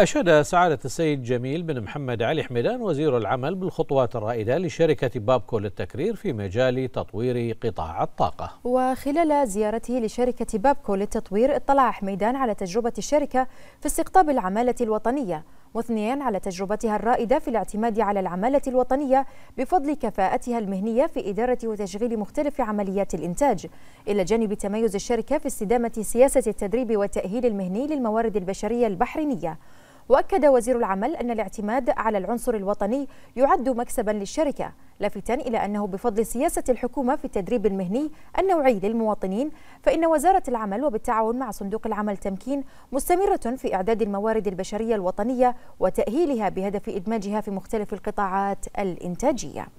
أشاد سعادة السيد جميل بن محمد علي حمدان وزير العمل بالخطوات الرائدة لشركة بابكو للتكرير في مجال تطوير قطاع الطاقة وخلال زيارته لشركة بابكو للتطوير اطلع حميدان على تجربة الشركة في استقطاب العمالة الوطنية واثنين على تجربتها الرائدة في الاعتماد على العمالة الوطنية بفضل كفاءتها المهنية في إدارة وتشغيل مختلف عمليات الإنتاج إلى جانب تميز الشركة في استدامة سياسة التدريب والتأهيل المهني للموارد البشرية البحرينية واكد وزير العمل ان الاعتماد على العنصر الوطني يعد مكسبا للشركه لافتا الى انه بفضل سياسه الحكومه في التدريب المهني النوعي للمواطنين فان وزاره العمل وبالتعاون مع صندوق العمل تمكين مستمره في اعداد الموارد البشريه الوطنيه وتاهيلها بهدف ادماجها في مختلف القطاعات الانتاجيه